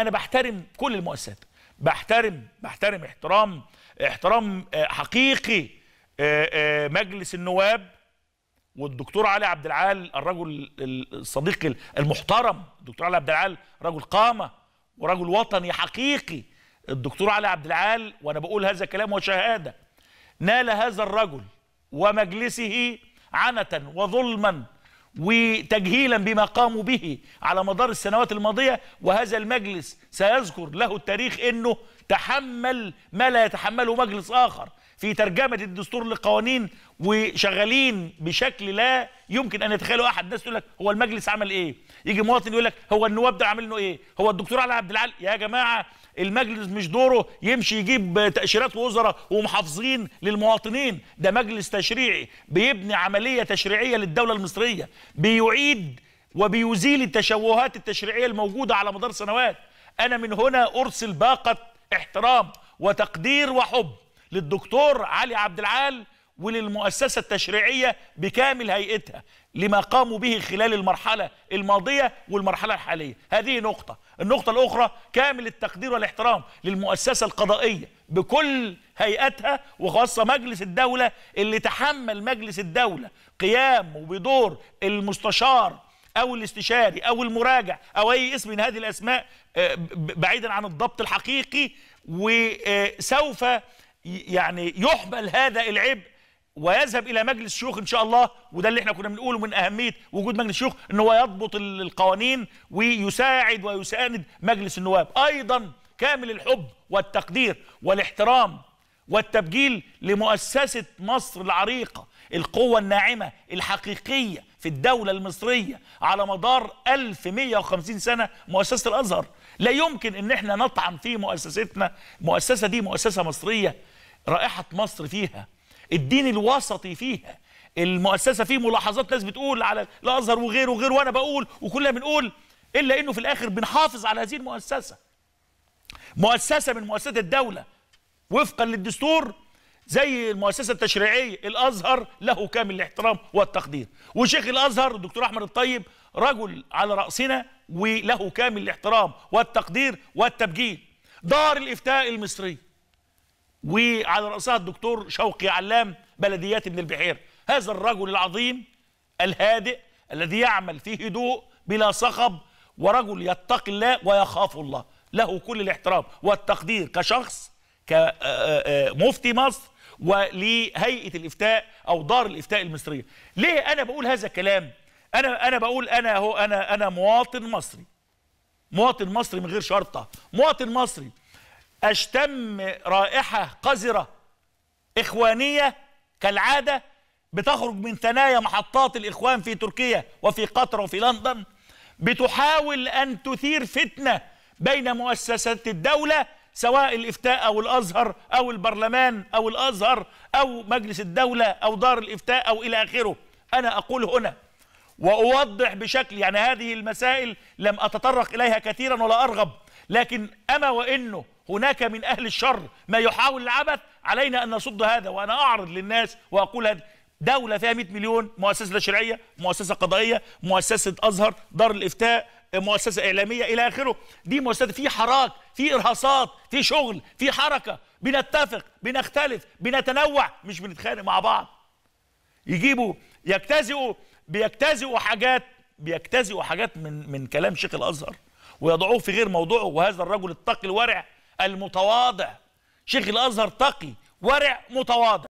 انا بحترم كل المؤسسات بحترم بحترم احترام احترام آه، حقيقي آه، آه، مجلس النواب والدكتور علي عبد العال الرجل الصديق المحترم الدكتور علي عبد العال رجل قامه ورجل وطني حقيقي الدكتور علي عبد العال وانا بقول هذا الكلام وشهاده نال هذا الرجل ومجلسه عنة وظلما وتجهيلا بما قاموا به على مدار السنوات الماضية وهذا المجلس سيذكر له التاريخ أنه تحمل ما لا يتحمله مجلس آخر في ترجمة الدستور لقوانين وشغالين بشكل لا يمكن ان يتخيل احد الناس تقول لك هو المجلس عمل ايه يجي مواطن يقول لك هو النواب ده عاملينه ايه هو الدكتور علي عبد العال يا جماعه المجلس مش دوره يمشي يجيب تاشيرات وزراء ومحافظين للمواطنين ده مجلس تشريعي بيبني عمليه تشريعيه للدوله المصريه بيعيد وبيزيل التشوهات التشريعيه الموجوده على مدار سنوات انا من هنا ارسل باقه احترام وتقدير وحب للدكتور علي عبد العال وللمؤسسة التشريعية بكامل هيئتها لما قاموا به خلال المرحلة الماضية والمرحلة الحالية هذه نقطة النقطة الأخرى كامل التقدير والاحترام للمؤسسة القضائية بكل هيئتها وخاصة مجلس الدولة اللي تحمل مجلس الدولة قيامه بدور المستشار او الاستشاري او المراجع او اي اسم من هذه الاسماء آه، بعيدا عن الضبط الحقيقي وسوف يعني يحمل هذا العبء ويذهب الى مجلس الشيوخ ان شاء الله وده اللي احنا كنا بنقوله من اهميه وجود مجلس الشيوخ ان هو يضبط القوانين ويساعد ويساند مجلس النواب ايضا كامل الحب والتقدير والاحترام والتبجيل لمؤسسه مصر العريقه القوه الناعمه الحقيقيه في الدوله المصريه على مدار 1150 سنه مؤسسه الازهر لا يمكن ان احنا نطعن في مؤسستنا المؤسسه دي مؤسسه مصريه رائحه مصر فيها الدين الوسطي فيها المؤسسه فيه ملاحظات ناس بتقول على الازهر وغيره وغيره وانا بقول وكلنا بنقول الا انه في الاخر بنحافظ على هذه المؤسسه مؤسسه من مؤسسات الدوله وفقا للدستور زي المؤسسه التشريعيه الازهر له كامل الاحترام والتقدير وشيخ الازهر الدكتور احمد الطيب رجل على راسنا وله كامل الاحترام والتقدير والتبجيل دار الافتاء المصريه وعلى رأسها الدكتور شوقي علام بلديات ابن البحير هذا الرجل العظيم الهادئ الذي يعمل في هدوء بلا صخب ورجل يتقي الله ويخاف الله له كل الاحترام والتقدير كشخص كمفتي آه، آه، آه، مصر ولهيئه الافتاء او دار الافتاء المصريه ليه انا بقول هذا الكلام انا انا بقول انا هو انا انا مواطن مصري مواطن مصري من غير شرطه مواطن مصري أشتم رائحة قذرة إخوانية كالعادة بتخرج من ثنايا محطات الإخوان في تركيا وفي قطر وفي لندن بتحاول أن تثير فتنة بين مؤسسات الدولة سواء الإفتاء أو الأزهر أو البرلمان أو الأزهر أو مجلس الدولة أو دار الإفتاء أو إلى آخره أنا أقول هنا وأوضح بشكل يعني هذه المسائل لم أتطرق إليها كثيرا ولا أرغب لكن أما وإنه هناك من أهل الشر ما يحاول العبث علينا أن نصد هذا وأنا أعرض للناس وأقول هذا دولة فيها 100 مليون مؤسسة لا شرعية مؤسسة قضائية مؤسسة أزهر دار الإفتاء مؤسسة إعلامية إلى آخره دي مؤسسات في حراك في إرهاصات في شغل في حركة بنتفق بنختلف بنتنوع مش بنتخانق مع بعض يجيبوا يجتزئوا بيجتزئوا حاجات بيجتزئوا حاجات من من كلام شيخ الازهر ويضعوه في غير موضوعه وهذا الرجل التقي الورع المتواضع شيخ الازهر تقي ورع متواضع